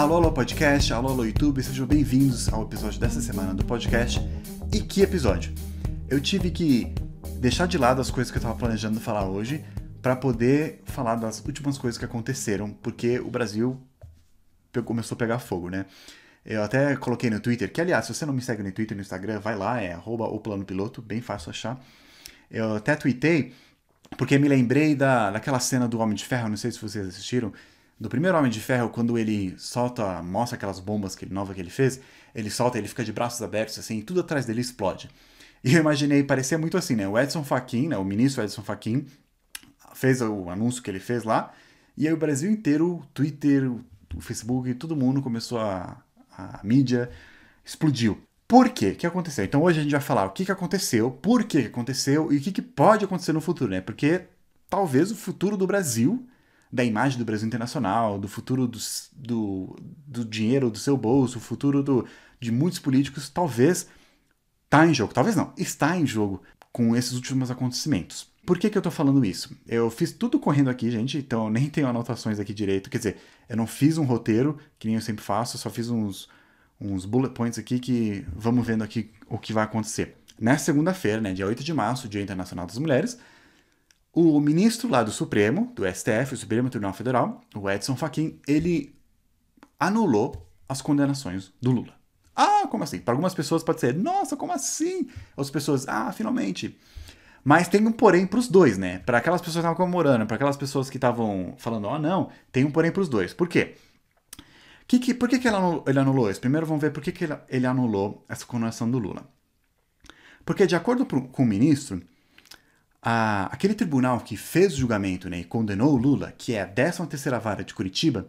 Alô, alô podcast, alô, alô YouTube, sejam bem-vindos ao episódio dessa semana do podcast. E que episódio? Eu tive que deixar de lado as coisas que eu estava planejando falar hoje para poder falar das últimas coisas que aconteceram, porque o Brasil começou a pegar fogo, né? Eu até coloquei no Twitter, que aliás, se você não me segue no Twitter e no Instagram, vai lá, é arroba o plano piloto, bem fácil achar. Eu até tuitei, porque me lembrei da, daquela cena do Homem de Ferro, não sei se vocês assistiram, do primeiro Homem de Ferro, quando ele solta, mostra aquelas bombas que ele, nova que ele fez, ele solta, ele fica de braços abertos, assim, e tudo atrás dele explode. E eu imaginei, parecia muito assim, né? O Edson Fachin, né? o ministro Edson Fachin, fez o anúncio que ele fez lá, e aí o Brasil inteiro, o Twitter, o Facebook, todo mundo começou a, a mídia, explodiu. Por quê? O que aconteceu? Então hoje a gente vai falar o que, que aconteceu, por que aconteceu e o que pode acontecer no futuro, né? Porque talvez o futuro do Brasil da imagem do Brasil internacional, do futuro do, do, do dinheiro do seu bolso, o futuro do, de muitos políticos, talvez está em jogo. Talvez não, está em jogo com esses últimos acontecimentos. Por que, que eu estou falando isso? Eu fiz tudo correndo aqui, gente, então nem tenho anotações aqui direito. Quer dizer, eu não fiz um roteiro, que nem eu sempre faço, só fiz uns, uns bullet points aqui que vamos vendo aqui o que vai acontecer. Na segunda-feira, né, dia 8 de março, Dia Internacional das Mulheres, o ministro lá do Supremo, do STF, o Supremo Tribunal Federal, o Edson Fachin, ele anulou as condenações do Lula. Ah, como assim? Para algumas pessoas pode ser, nossa, como assim? Outras pessoas, ah, finalmente. Mas tem um porém para os dois, né? Para aquelas pessoas que estavam comemorando, para aquelas pessoas que estavam falando, ah oh, não, tem um porém para os dois. Por quê? Que, que, por que, que ele, anulou, ele anulou isso? Primeiro vamos ver por que, que ele, ele anulou essa condenação do Lula. Porque, de acordo pro, com o ministro, a, aquele tribunal que fez o julgamento né, e condenou o Lula, que é a 13 terceira Vara de Curitiba,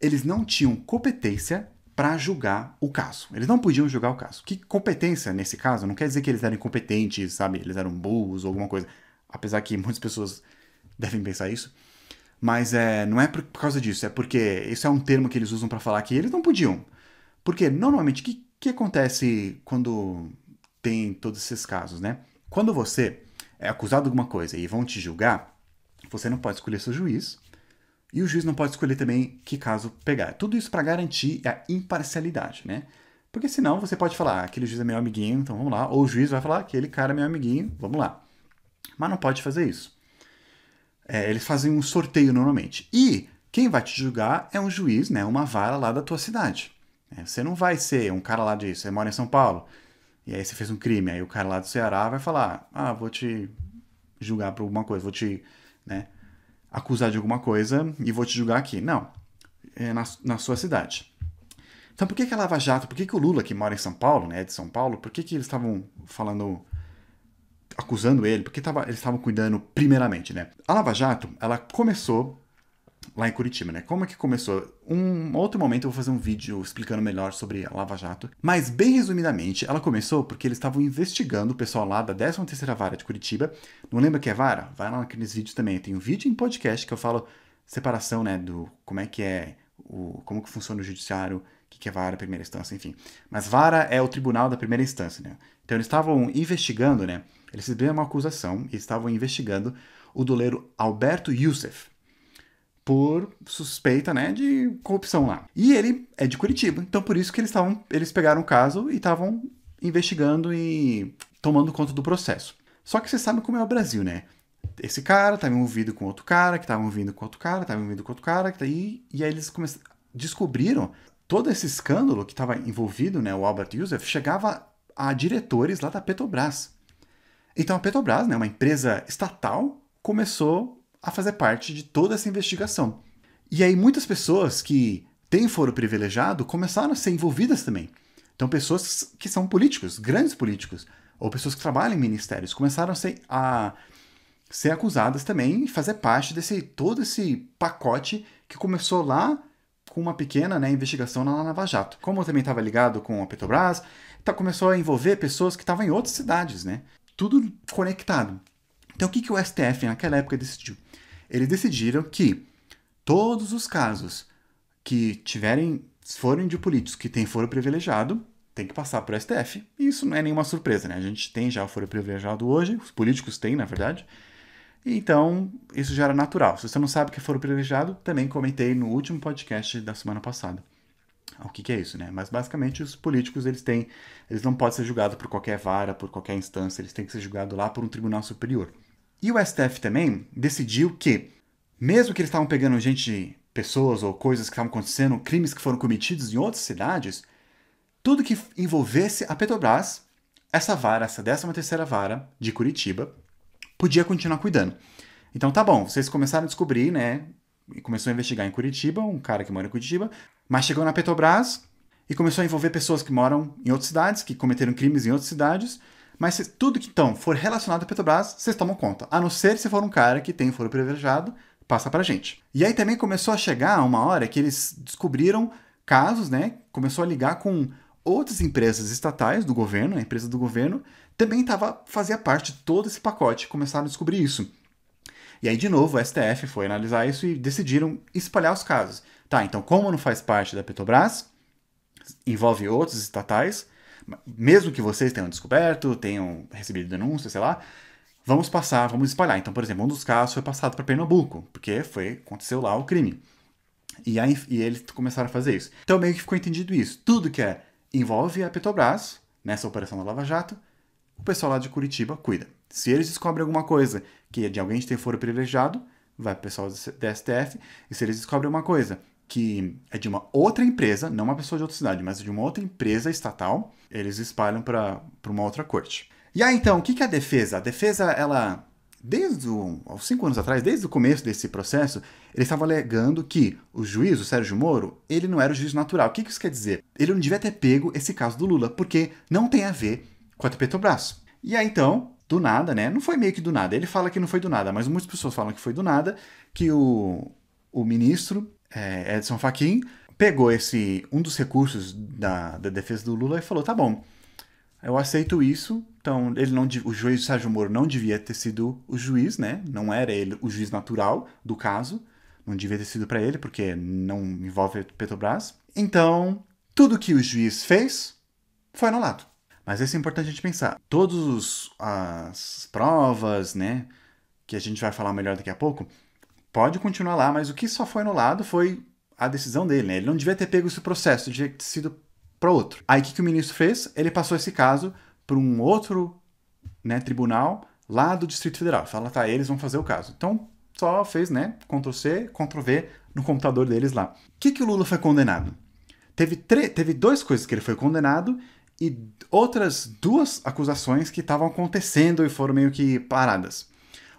eles não tinham competência para julgar o caso. Eles não podiam julgar o caso. Que competência nesse caso não quer dizer que eles eram incompetentes, sabe? Eles eram burros ou alguma coisa. Apesar que muitas pessoas devem pensar isso. Mas é, não é por causa disso, é porque isso é um termo que eles usam para falar que eles não podiam. Porque normalmente o que, que acontece quando tem todos esses casos, né? Quando você é acusado de alguma coisa e vão te julgar, você não pode escolher seu juiz e o juiz não pode escolher também que caso pegar. Tudo isso para garantir a imparcialidade, né? Porque senão você pode falar, ah, aquele juiz é meu amiguinho, então vamos lá. Ou o juiz vai falar, aquele cara é meu amiguinho, vamos lá. Mas não pode fazer isso. É, eles fazem um sorteio normalmente. E quem vai te julgar é um juiz, né? Uma vara lá da tua cidade. É, você não vai ser um cara lá de. Você mora em São Paulo. E aí você fez um crime. Aí o cara lá do Ceará vai falar: ah, vou te julgar por alguma coisa, vou te né, acusar de alguma coisa e vou te julgar aqui. Não. É na, na sua cidade. Então por que, que a Lava Jato, por que, que o Lula, que mora em São Paulo, né, é de São Paulo, por que, que eles estavam falando, acusando ele, porque tava, eles estavam cuidando primeiramente, né? A Lava Jato, ela começou lá em Curitiba, né? Como é que começou? Um outro momento eu vou fazer um vídeo explicando melhor sobre a Lava Jato, mas bem resumidamente, ela começou porque eles estavam investigando o pessoal lá da 13ª Vara de Curitiba. Não lembra que é vara? Vai lá naqueles vídeos também, tem um vídeo em podcast que eu falo separação, né, do como é que é o como que funciona o judiciário, o que é vara, primeira instância, enfim. Mas vara é o tribunal da primeira instância, né? Então eles estavam investigando, né? Eles receberam uma acusação e estavam investigando o doleiro Alberto Youssef por suspeita, né, de corrupção lá. E ele é de Curitiba, então por isso que eles estavam, eles pegaram o caso e estavam investigando e tomando conta do processo. Só que você sabe como é o Brasil, né? Esse cara estava envolvido com outro cara, que estava envolvido com outro cara, estava envolvido com outro cara, que tá aí, e aí eles descobriram todo esse escândalo que estava envolvido, né, o Albert Youssef, chegava a diretores lá da Petrobras. Então a Petrobras, né, uma empresa estatal, começou a fazer parte de toda essa investigação. E aí muitas pessoas que têm foro privilegiado começaram a ser envolvidas também. Então pessoas que são políticos, grandes políticos, ou pessoas que trabalham em ministérios, começaram a ser, a ser acusadas também e fazer parte desse todo esse pacote que começou lá com uma pequena né, investigação na Lava Jato. Como eu também estava ligado com a Petrobras, tá, começou a envolver pessoas que estavam em outras cidades, né? Tudo conectado. Então o que, que o STF naquela época decidiu? eles decidiram que todos os casos que tiverem forem de políticos que têm foro privilegiado, tem que passar para o STF. E isso não é nenhuma surpresa, né? A gente tem já o foro privilegiado hoje, os políticos têm, na verdade. Então, isso já era natural. Se você não sabe o que é foro privilegiado, também comentei no último podcast da semana passada. O que, que é isso, né? Mas basicamente os políticos eles têm, eles não podem ser julgados por qualquer vara, por qualquer instância, eles têm que ser julgados lá por um tribunal superior. E o STF também decidiu que, mesmo que eles estavam pegando gente, pessoas ou coisas que estavam acontecendo, crimes que foram cometidos em outras cidades, tudo que envolvesse a Petrobras, essa vara, essa 13 terceira vara de Curitiba, podia continuar cuidando. Então tá bom, vocês começaram a descobrir, né, e começou a investigar em Curitiba, um cara que mora em Curitiba, mas chegou na Petrobras e começou a envolver pessoas que moram em outras cidades, que cometeram crimes em outras cidades, mas tudo que então for relacionado à Petrobras, vocês tomam conta. A não ser se for um cara que tem foro privilegiado, passa pra gente. E aí também começou a chegar uma hora que eles descobriram casos, né? Começou a ligar com outras empresas estatais do governo, a empresa do governo, também tava, fazia parte de todo esse pacote, começaram a descobrir isso. E aí, de novo, o STF foi analisar isso e decidiram espalhar os casos. Tá, então, como não faz parte da Petrobras, envolve outros estatais, mesmo que vocês tenham descoberto, tenham recebido denúncia, sei lá, vamos passar, vamos espalhar. Então, por exemplo, um dos casos foi passado para Pernambuco, porque foi aconteceu lá o crime. E, aí, e eles começaram a fazer isso. Então, meio que ficou entendido isso. Tudo que é, envolve a Petrobras, nessa operação da Lava Jato, o pessoal lá de Curitiba cuida. Se eles descobrem alguma coisa que é de alguém que tem foro privilegiado, vai para o pessoal do STF. E se eles descobrem uma coisa que é de uma outra empresa, não uma pessoa de outra cidade, mas de uma outra empresa estatal, eles espalham para uma outra corte. E aí então, o que é a defesa? A defesa, ela, desde o, aos cinco anos atrás, desde o começo desse processo, ele estava alegando que o juiz, o Sérgio Moro, ele não era o juiz natural. O que isso quer dizer? Ele não devia ter pego esse caso do Lula, porque não tem a ver com a Petrobras. E aí então, do nada, né? Não foi meio que do nada. Ele fala que não foi do nada, mas muitas pessoas falam que foi do nada, que o, o ministro é, Edson Fachin, pegou esse um dos recursos da, da defesa do Lula e falou: tá bom, eu aceito isso. Então, ele não, o juiz Sérgio Moro não devia ter sido o juiz, né? Não era ele o juiz natural do caso. Não devia ter sido para ele, porque não envolve Petrobras. Então, tudo que o juiz fez foi anulado. Mas isso é importante a gente pensar. Todas as provas, né? Que a gente vai falar melhor daqui a pouco, pode continuar lá, mas o que só foi anulado foi a decisão dele, né? Ele não devia ter pego esse processo, devia ter sido para outro. Aí o que, que o ministro fez? Ele passou esse caso para um outro né, tribunal lá do Distrito Federal. Fala, tá, eles vão fazer o caso. Então, só fez, né, Ctrl-C, Ctrl-V no computador deles lá. O que, que o Lula foi condenado? Teve, teve duas coisas que ele foi condenado e outras duas acusações que estavam acontecendo e foram meio que paradas.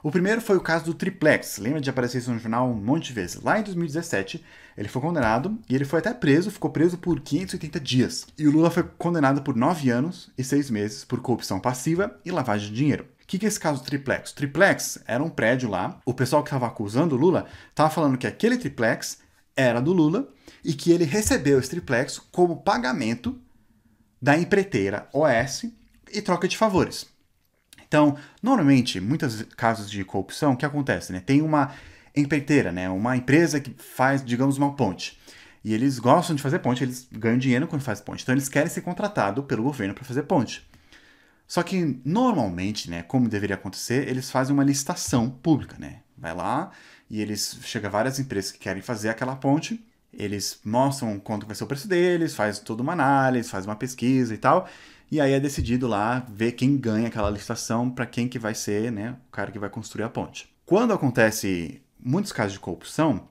O primeiro foi o caso do Triplex. Lembra de aparecer isso no jornal um monte de vezes? Lá em 2017, ele foi condenado e ele foi até preso, ficou preso por 580 dias. E o Lula foi condenado por 9 anos e 6 meses por corrupção passiva e lavagem de dinheiro. O que, que é esse caso do triplex? O triplex era um prédio lá, o pessoal que estava acusando o Lula estava falando que aquele triplex era do Lula e que ele recebeu esse triplex como pagamento da empreiteira OS e troca de favores. Então, normalmente, muitos casos de corrupção, o que acontece? Né? Tem uma empreiteira, né? uma empresa que faz, digamos, uma ponte. E eles gostam de fazer ponte, eles ganham dinheiro quando fazem ponte. Então, eles querem ser contratados pelo governo para fazer ponte. Só que, normalmente, né, como deveria acontecer, eles fazem uma licitação pública. Né? Vai lá e eles chega várias empresas que querem fazer aquela ponte eles mostram quanto vai ser o preço deles, faz toda uma análise, faz uma pesquisa e tal, e aí é decidido lá ver quem ganha aquela licitação para quem que vai ser né, o cara que vai construir a ponte. Quando acontece muitos casos de corrupção,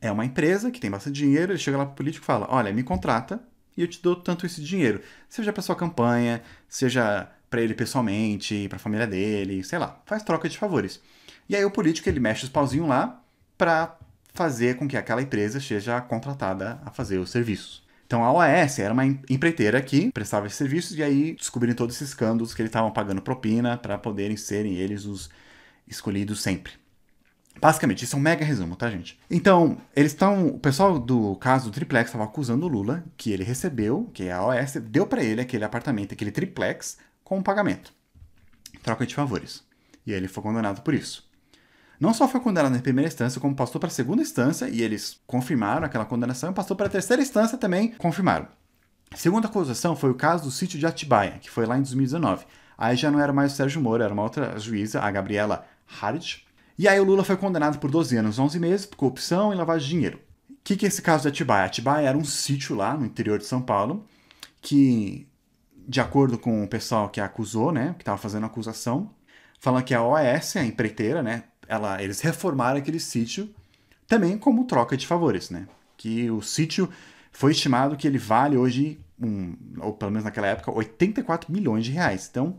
é uma empresa que tem bastante dinheiro, ele chega lá para o político e fala: Olha, me contrata e eu te dou tanto esse dinheiro. Seja para sua campanha, seja para ele pessoalmente, para a família dele, sei lá, faz troca de favores. E aí o político ele mexe os pauzinhos lá para fazer com que aquela empresa seja contratada a fazer os serviços. Então a OAS era uma empreiteira que prestava esses serviços e aí descobriram todos esses escândalos que eles estavam pagando propina para poderem serem eles os escolhidos sempre. Basicamente, isso é um mega resumo, tá, gente? Então, eles estão. O pessoal do caso do triplex estava acusando o Lula que ele recebeu, que a OAS deu para ele aquele apartamento, aquele triplex, com um pagamento. Troca de favores. E ele foi condenado por isso. Não só foi condenado na primeira instância, como passou para a segunda instância, e eles confirmaram aquela condenação, e passou para a terceira instância também, confirmaram. A segunda acusação foi o caso do sítio de Atibaia, que foi lá em 2019. Aí já não era mais o Sérgio Moro, era uma outra juíza, a Gabriela Hardt. E aí o Lula foi condenado por 12 anos, 11 meses, por corrupção e lavagem de dinheiro. O que, que é esse caso de Atibaia? Atibaia era um sítio lá no interior de São Paulo, que, de acordo com o pessoal que acusou, né, que estava fazendo a acusação, falando que a OAS, a empreiteira, né, ela, eles reformaram aquele sítio também como troca de favores, né? Que o sítio foi estimado que ele vale hoje, um, ou pelo menos naquela época, 84 milhões de reais. Então,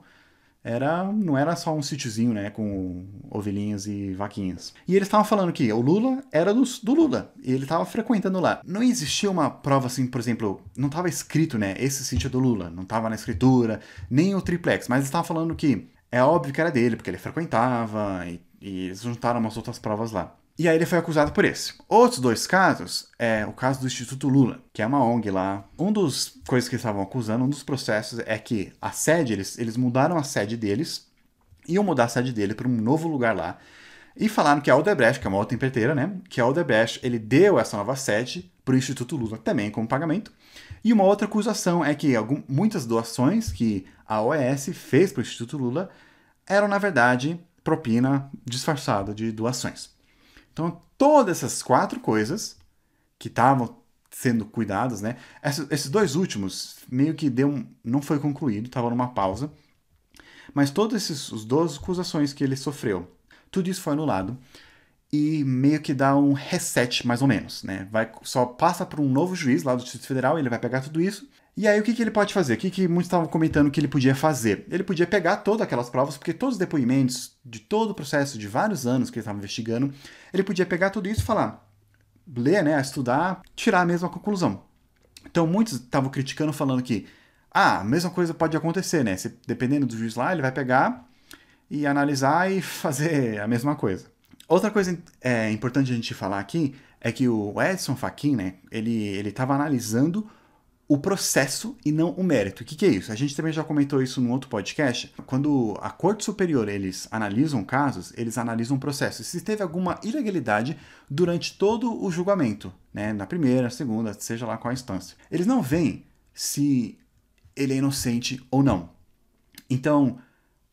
era, não era só um sítiozinho, né, com ovelhinhas e vaquinhas. E eles estavam falando que o Lula era do, do Lula, e ele estava frequentando lá. Não existia uma prova assim, por exemplo, não estava escrito, né, esse sítio é do Lula, não estava na escritura, nem o triplex, mas eles estavam falando que é óbvio que era dele, porque ele frequentava e e eles juntaram umas outras provas lá. E aí ele foi acusado por esse. Outros dois casos é o caso do Instituto Lula, que é uma ONG lá. Um dos coisas que eles estavam acusando, um dos processos é que a sede, eles, eles mudaram a sede deles, iam mudar a sede dele para um novo lugar lá. E falaram que a Odebrecht, que é uma outra empreiteira, né? Que a Odebrecht, ele deu essa nova sede para o Instituto Lula também como pagamento. E uma outra acusação é que algum, muitas doações que a OES fez para o Instituto Lula eram, na verdade, propina disfarçada de doações. Então, todas essas quatro coisas que estavam sendo cuidadas, né? Esses dois últimos meio que deu, não foi concluído, estava numa pausa. Mas todos esses os 12 acusações que ele sofreu, tudo isso foi anulado e meio que dá um reset, mais ou menos, né? Vai, só passa para um novo juiz lá do Distrito Federal, ele vai pegar tudo isso. E aí o que, que ele pode fazer? O que, que muitos estavam comentando que ele podia fazer? Ele podia pegar todas aquelas provas, porque todos os depoimentos de todo o processo de vários anos que ele estava investigando, ele podia pegar tudo isso e falar, ler, né, estudar, tirar a mesma conclusão. Então muitos estavam criticando, falando que, ah, a mesma coisa pode acontecer, né? Se, dependendo do juiz lá, ele vai pegar e analisar e fazer a mesma coisa. Outra coisa é, importante a gente falar aqui é que o Edson Fachin, né, ele estava analisando o processo e não o mérito. O que, que, é isso? A gente também já comentou isso num outro podcast. Quando a Corte Superior eles analisam casos, eles analisam o processo. Se teve alguma ilegalidade durante todo o julgamento, né? Na primeira, segunda, seja lá qual a instância. Eles não veem se ele é inocente ou não. Então,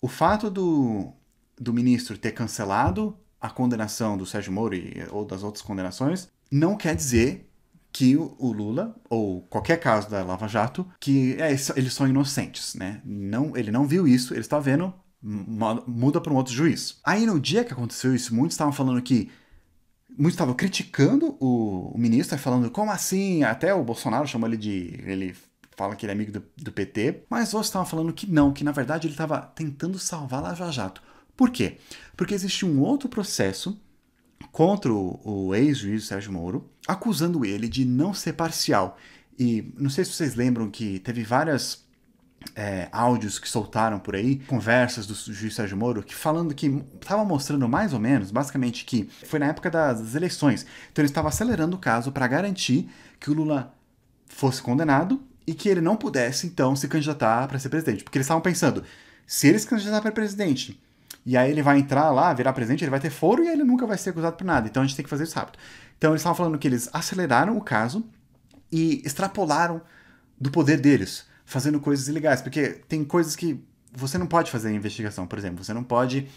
o fato do, do ministro ter cancelado a condenação do Sérgio Moro e, eh, ou das outras condenações, não quer dizer que o Lula, ou qualquer caso da Lava Jato, que é, eles são inocentes, né? Não, ele não viu isso, ele está vendo, hum, muda para um outro juiz. Aí no dia que aconteceu isso, muitos estavam falando que muitos estavam criticando o, o, ministro, falando como assim? Até o Bolsonaro chamou ele de. Ele fala que ele é amigo do, do PT, mas outros estavam falando que não, que na verdade ele estava tentando salvar a Lava Jato. Por quê? Porque existe um outro processo contra o, ex-juiz Sérgio Moro, acusando ele de não ser parcial. E não sei se vocês lembram que teve várias é, áudios que soltaram por aí, conversas do juiz Sérgio Moro, que falando que estava mostrando mais ou menos, basicamente, que foi na época das eleições. Então ele estava acelerando o caso para garantir que o Lula fosse condenado e que ele não pudesse, então, se candidatar para ser presidente. Porque eles estavam pensando, se ele se candidatar para presidente e aí ele vai entrar lá, virar presente, ele vai ter foro e ele nunca vai ser acusado por nada. Então a gente tem que fazer isso rápido. Então eles estavam falando que eles aceleraram o caso e extrapolaram do poder deles, fazendo coisas ilegais. Porque tem coisas que você não pode fazer em investigação, por exemplo. Você não pode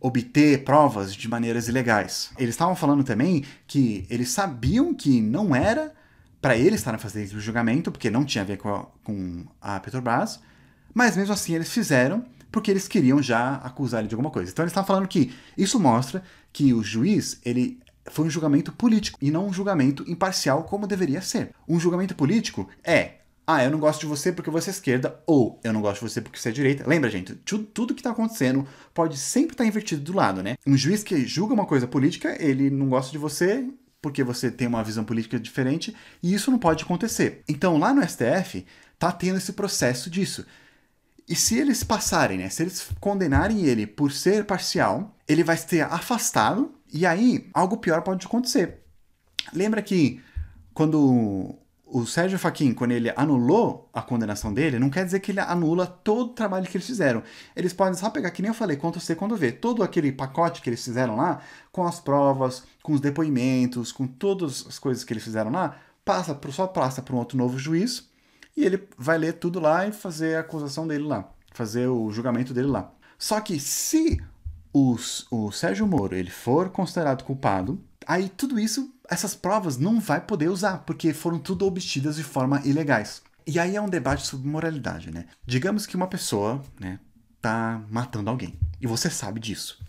obter provas de maneiras ilegais. Eles estavam falando também que eles sabiam que não era para eles estarem fazendo o julgamento, porque não tinha a ver com a, com a Petrobras, mas mesmo assim eles fizeram porque eles queriam já acusar ele de alguma coisa. Então ele estava falando que isso mostra que o juiz, ele foi um julgamento político e não um julgamento imparcial como deveria ser. Um julgamento político é ah, eu não gosto de você porque você é esquerda, ou eu não gosto de você porque você é direita. Lembra, gente, tudo, tudo que está acontecendo pode sempre estar tá invertido do lado, né? Um juiz que julga uma coisa política, ele não gosta de você porque você tem uma visão política diferente, e isso não pode acontecer. Então, lá no STF, tá tendo esse processo disso. E se eles passarem, né? Se eles condenarem ele por ser parcial, ele vai ser afastado e aí algo pior pode acontecer. Lembra que quando o Sérgio Faquin, quando ele anulou a condenação dele, não quer dizer que ele anula todo o trabalho que eles fizeram. Eles podem só pegar, que nem eu falei, Ctrl C, Ctrl V, todo aquele pacote que eles fizeram lá, com as provas, com os depoimentos, com todas as coisas que eles fizeram lá, passa só passa para um outro novo juiz e ele vai ler tudo lá e fazer a acusação dele lá, fazer o julgamento dele lá. Só que se os, o Sérgio Moro ele for considerado culpado, aí tudo isso, essas provas não vai poder usar, porque foram tudo obtidas de forma ilegais. E aí é um debate sobre moralidade, né? Digamos que uma pessoa, né, tá matando alguém, e você sabe disso.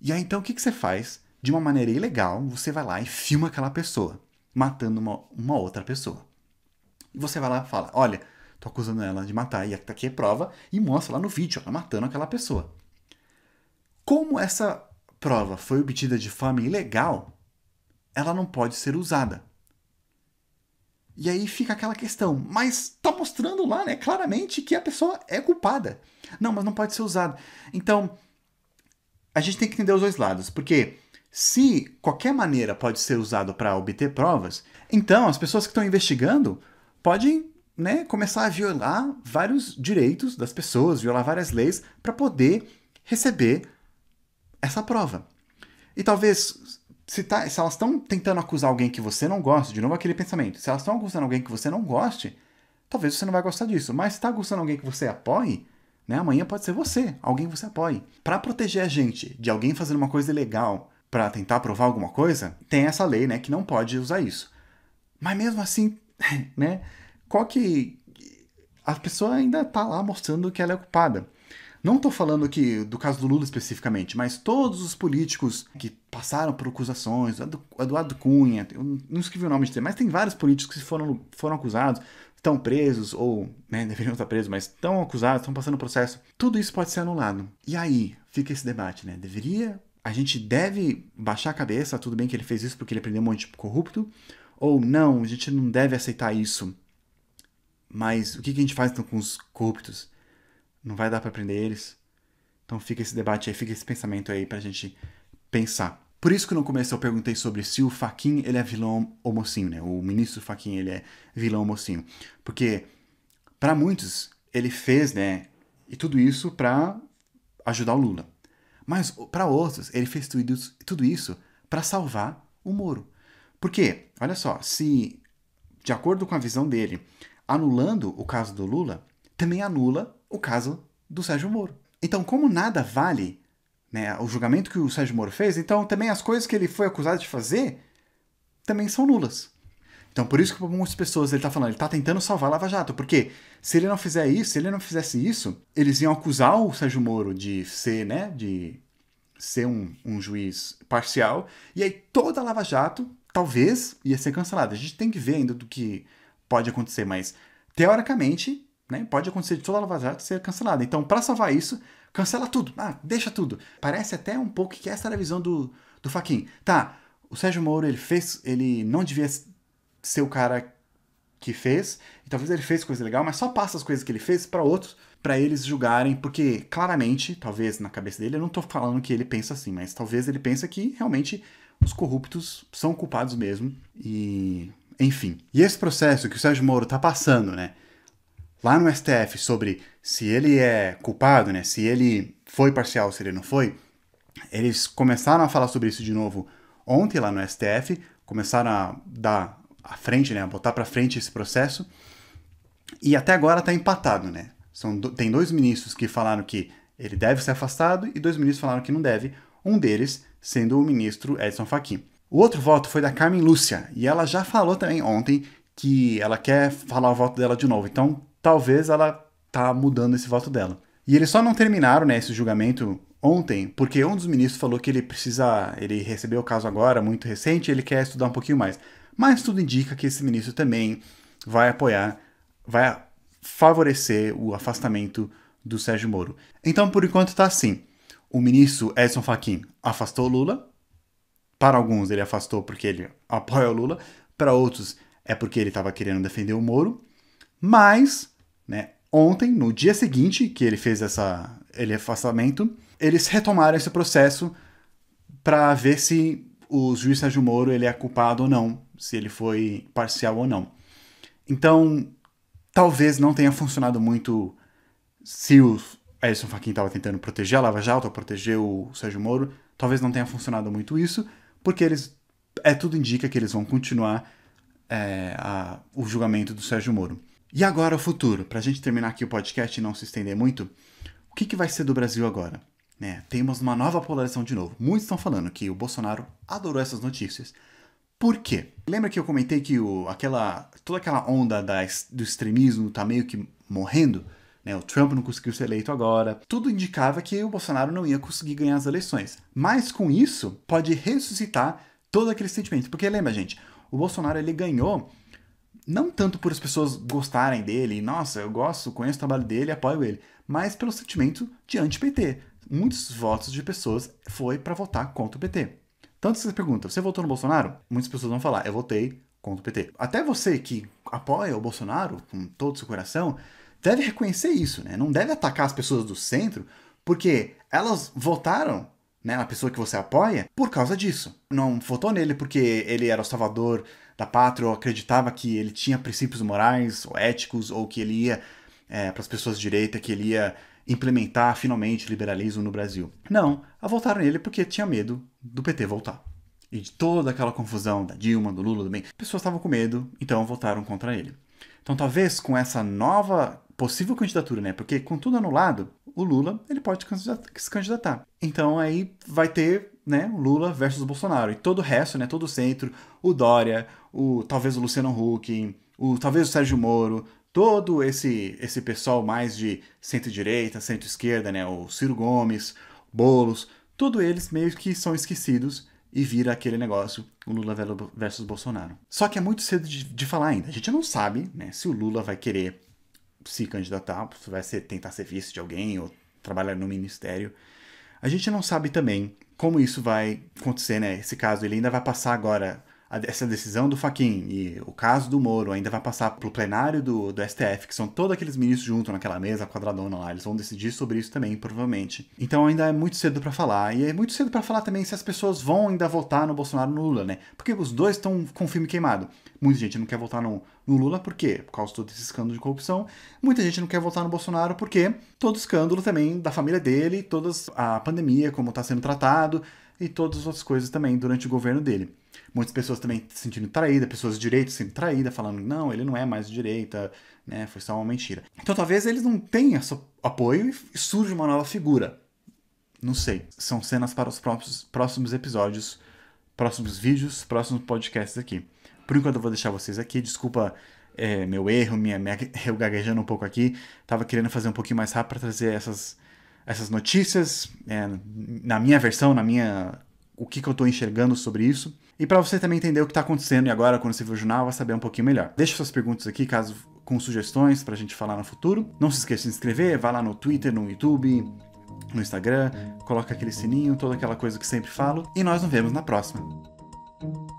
E aí então o que, que você faz? De uma maneira ilegal, você vai lá e filma aquela pessoa, matando uma, uma outra pessoa. E você vai lá e fala: olha, tô acusando ela de matar e aqui é prova, e mostra lá no vídeo ela tá matando aquela pessoa. Como essa prova foi obtida de forma ilegal, ela não pode ser usada. E aí fica aquela questão, mas tá mostrando lá, né, claramente que a pessoa é culpada. Não, mas não pode ser usada Então, a gente tem que entender os dois lados, porque se qualquer maneira pode ser usado para obter provas, então as pessoas que estão investigando pode né, começar a violar vários direitos das pessoas, violar várias leis, para poder receber essa prova. E talvez, se, tá, se elas estão tentando acusar alguém que você não gosta, de novo aquele pensamento, se elas estão acusando alguém que você não goste, talvez você não vai gostar disso. Mas se está acusando alguém que você apoie, né, amanhã pode ser você, alguém que você apoie. Para proteger a gente de alguém fazendo uma coisa ilegal para tentar provar alguma coisa, tem essa lei né, que não pode usar isso. Mas mesmo assim, né? Qual que a pessoa ainda tá lá mostrando que ela é culpada. Não estou falando que do caso do Lula especificamente, mas todos os políticos que passaram por acusações, Eduardo Cunha, eu não escrevi o nome de ter, mas tem vários políticos que foram, foram acusados, estão presos, ou né, deveriam estar presos, mas estão acusados, estão passando processo. Tudo isso pode ser anulado. E aí fica esse debate, né? Deveria. A gente deve baixar a cabeça, tudo bem que ele fez isso porque ele prendeu um monte de corrupto, ou não, a gente não deve aceitar isso. Mas o que a gente faz então com os corruptos? Não vai dar para prender eles? Então fica esse debate aí, fica esse pensamento aí pra gente pensar. Por isso que no começo eu perguntei sobre se o Faquin ele é vilão ou mocinho, né? O ministro Faquin ele é vilão ou mocinho, porque para muitos ele fez, né? E tudo isso para ajudar o Lula. Mas para outros ele fez tudo isso para salvar o Moro. Porque, olha só, se, de acordo com a visão dele, anulando o caso do Lula, também anula o caso do Sérgio Moro. Então, como nada vale né, o julgamento que o Sérgio Moro fez, então também as coisas que ele foi acusado de fazer também são nulas. Então, por isso que para muitas pessoas ele está falando, ele está tentando salvar a Lava Jato, porque se ele não fizer isso, se ele não fizesse isso, eles iam acusar o Sérgio Moro de ser, né, de ser um, um juiz parcial, e aí toda a Lava Jato talvez ia ser cancelada. A gente tem que ver ainda do que pode acontecer, mas teoricamente, né, pode acontecer de toda a Lava Jato ser cancelada. Então, para salvar isso, cancela tudo. Ah, deixa tudo. Parece até um pouco que essa era a visão do, do Faquin. Tá, o Sérgio Moro, ele fez, ele não devia ser o cara que fez, e talvez ele fez coisa legal, mas só passa as coisas que ele fez para outros, para eles julgarem, porque claramente, talvez na cabeça dele, eu não tô falando que ele pensa assim, mas talvez ele pensa que realmente os corruptos são culpados mesmo e enfim. E esse processo que o Sérgio Moro está passando, né, lá no STF sobre se ele é culpado, né, se ele foi parcial, se ele não foi, eles começaram a falar sobre isso de novo ontem lá no STF, começaram a dar a frente, né, a botar para frente esse processo. E até agora está empatado, né? São do... tem dois ministros que falaram que ele deve ser afastado e dois ministros falaram que não deve. Um deles sendo o ministro Edson Fachin. O outro voto foi da Carmen Lúcia, e ela já falou também ontem que ela quer falar o voto dela de novo, então talvez ela tá mudando esse voto dela. E eles só não terminaram né, esse julgamento ontem, porque um dos ministros falou que ele precisa, ele recebeu o caso agora, muito recente, ele quer estudar um pouquinho mais. Mas tudo indica que esse ministro também vai apoiar, vai favorecer o afastamento do Sérgio Moro. Então, por enquanto, tá assim o ministro Edson Fachin afastou Lula. Para alguns ele afastou porque ele apoia o Lula, para outros é porque ele estava querendo defender o Moro. Mas, né, ontem, no dia seguinte que ele fez essa, ele afastamento, eles retomaram esse processo para ver se o juiz Sérgio Moro ele é culpado ou não, se ele foi parcial ou não. Então, talvez não tenha funcionado muito se os Edson Fachin estava tentando proteger a Lava Jato, proteger o Sérgio Moro, talvez não tenha funcionado muito isso, porque eles é tudo indica que eles vão continuar é, a, o julgamento do Sérgio Moro. E agora o futuro, para a gente terminar aqui o podcast e não se estender muito, o que, que vai ser do Brasil agora? Né, temos uma nova polarização de novo. Muitos estão falando que o Bolsonaro adorou essas notícias. Por quê? Lembra que eu comentei que o, aquela, toda aquela onda da, do extremismo está meio que morrendo? né? O Trump não conseguiu ser eleito agora. Tudo indicava que o Bolsonaro não ia conseguir ganhar as eleições. Mas com isso, pode ressuscitar todo aquele sentimento. Porque lembra, gente, o Bolsonaro ele ganhou não tanto por as pessoas gostarem dele, nossa, eu gosto, conheço o trabalho dele, apoio ele, mas pelo sentimento de anti-PT. Muitos votos de pessoas foi para votar contra o PT. Tanto você pergunta, você votou no Bolsonaro? Muitas pessoas vão falar, eu votei contra o PT. Até você que apoia o Bolsonaro com todo o seu coração, deve reconhecer isso, né? Não deve atacar as pessoas do centro, porque elas votaram né, na pessoa que você apoia por causa disso. Não votou nele porque ele era o salvador da pátria, ou acreditava que ele tinha princípios morais ou éticos, ou que ele ia é, para as pessoas de direita, que ele ia implementar finalmente liberalismo no Brasil. Não, a votaram nele porque tinha medo do PT voltar. E de toda aquela confusão da Dilma, do Lula, também. Pessoas estavam com medo, então votaram contra ele. Então, talvez com essa nova possível candidatura, né? Porque com tudo anulado, o Lula ele pode se candidatar. Então aí vai ter né, Lula versus Bolsonaro. E todo o resto, né, todo o centro, o Dória, o talvez o Luciano Huck, o talvez o Sérgio Moro, todo esse esse pessoal mais de centro-direita, centro-esquerda, né, o Ciro Gomes, Bolos, todos eles meio que são esquecidos e vira aquele negócio, o Lula versus Bolsonaro. Só que é muito cedo de, de falar ainda. A gente não sabe, né, se o Lula vai querer se candidatar, se vai ser, tentar ser vice de alguém ou trabalhar no ministério. A gente não sabe também como isso vai acontecer, né? Esse caso ele ainda vai passar agora essa decisão do Faquin e o caso do Moro ainda vai passar pro plenário do, do STF, que são todos aqueles ministros juntos naquela mesa quadradona lá, eles vão decidir sobre isso também, provavelmente. Então ainda é muito cedo para falar, e é muito cedo para falar também se as pessoas vão ainda votar no Bolsonaro no Lula, né? Porque os dois estão com o filme queimado. Muita gente não quer votar no, no Lula, por quê? Por causa de todo esse escândalo de corrupção. Muita gente não quer votar no Bolsonaro, porque todo escândalo também da família dele, toda a pandemia, como está sendo tratado, e todas as outras coisas também durante o governo dele. Muitas pessoas também se sentindo traída, pessoas de direita se sentindo traída, falando, não, ele não é mais de direita, né? Foi só uma mentira. Então talvez eles não tenham apoio e surge uma nova figura. Não sei. São cenas para os próximos, próximos episódios, próximos vídeos, próximos podcasts aqui. Por enquanto eu vou deixar vocês aqui. Desculpa é, meu erro, minha, minha, eu gaguejando um pouco aqui. Tava querendo fazer um pouquinho mais rápido para trazer essas, essas notícias, é, na minha versão, na minha o que, que eu estou enxergando sobre isso. E para você também entender o que está acontecendo e agora, quando você viu o jornal, vai saber um pouquinho melhor. Deixe suas perguntas aqui, caso com sugestões para a gente falar no futuro. Não se esqueça de se inscrever, vá lá no Twitter, no YouTube, no Instagram, coloca aquele sininho, toda aquela coisa que sempre falo. E nós nos vemos na próxima.